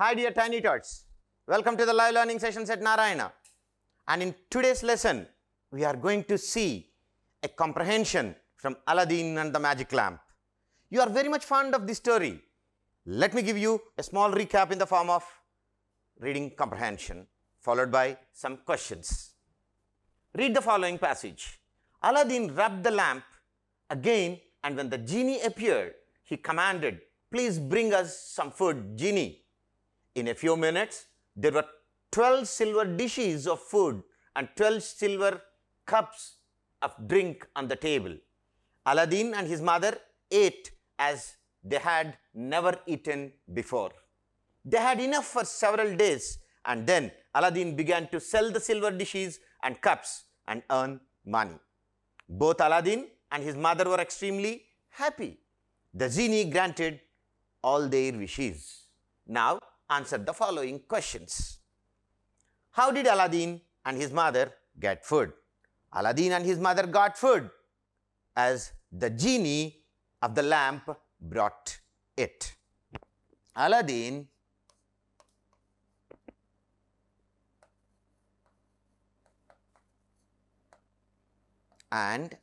Hi dear tiny tots. Welcome to the live learning sessions at Narayana. And in today's lesson, we are going to see a comprehension from Aladdin and the magic lamp. You are very much fond of this story. Let me give you a small recap in the form of reading comprehension followed by some questions. Read the following passage. Aladdin rubbed the lamp again and when the genie appeared, he commanded, please bring us some food, genie. In a few minutes, there were 12 silver dishes of food and 12 silver cups of drink on the table. Aladdin and his mother ate as they had never eaten before. They had enough for several days and then Aladdin began to sell the silver dishes and cups and earn money. Both Aladdin and his mother were extremely happy. The genie granted all their wishes. Now, answered the following questions. How did Aladdin and his mother get food? Aladdin and his mother got food as the genie of the lamp brought it. Aladdin and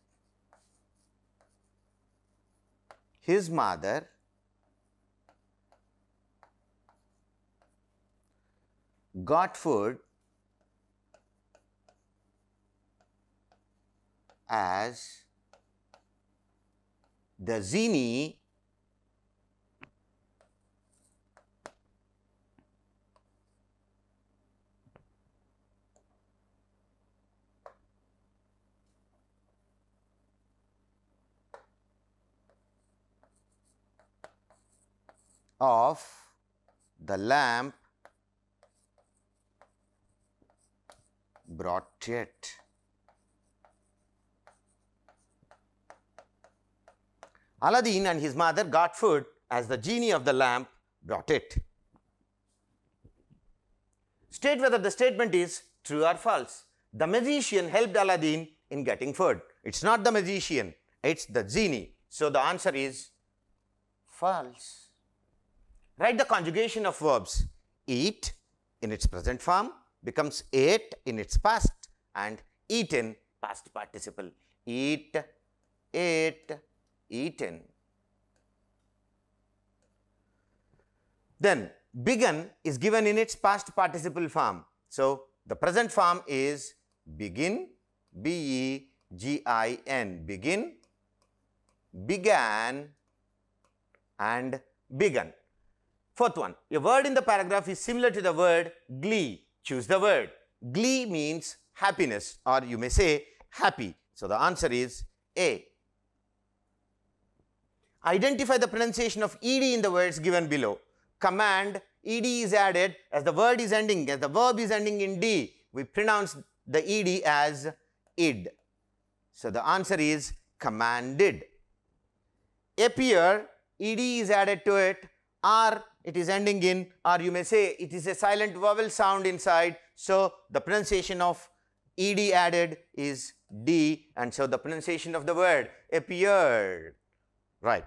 his mother Got food as the Zini of the lamp brought yet. Aladdin and his mother got food as the genie of the lamp brought it. State whether the statement is true or false. The magician helped Aladdin in getting food. It's not the magician, it's the genie. So the answer is false. Write the conjugation of verbs eat in its present form becomes ate in its past and eaten past participle. Eat, ate, eaten. Then begun is given in its past participle form. So, the present form is begin, B-E-G-I-N, begin, began and begun. Fourth one, a word in the paragraph is similar to the word glee. Choose the word. Glee means happiness or you may say happy. So the answer is A. Identify the pronunciation of ed in the words given below. Command ed is added as the word is ending, as the verb is ending in d. We pronounce the ed as id. So the answer is commanded. Appear, ed is added to it, R it is ending in or you may say it is a silent vowel sound inside. So, the pronunciation of ed added is d and so the pronunciation of the word appeared. Right.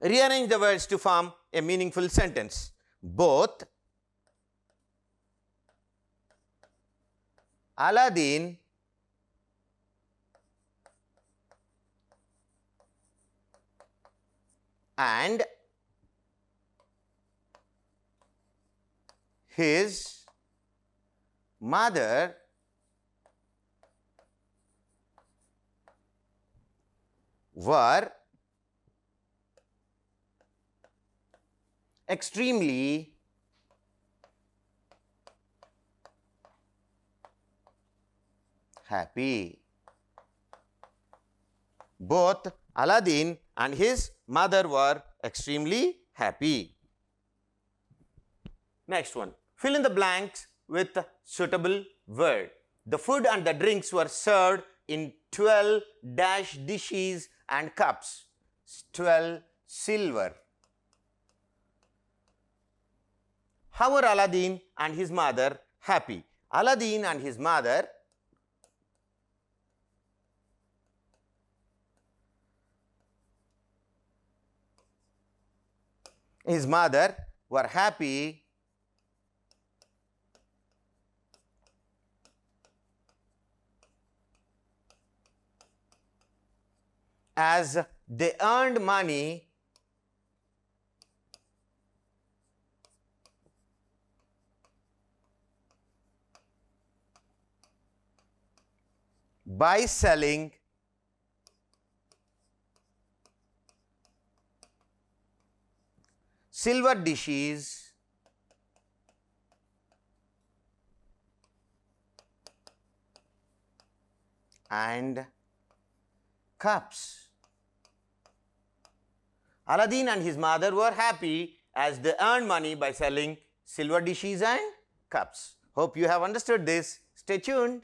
Rearrange the words to form a meaningful sentence. Both Aladdin and his mother were extremely happy. Both Aladdin and his mother were extremely happy. Next one. Fill in the blanks with suitable word. The food and the drinks were served in 12 dash dishes and cups. 12 silver. How are Aladdin and his mother happy? Aladdin and his mother his mother were happy as they earned money by selling silver dishes and cups. Aladdin and his mother were happy as they earned money by selling silver dishes and cups. Hope you have understood this. Stay tuned.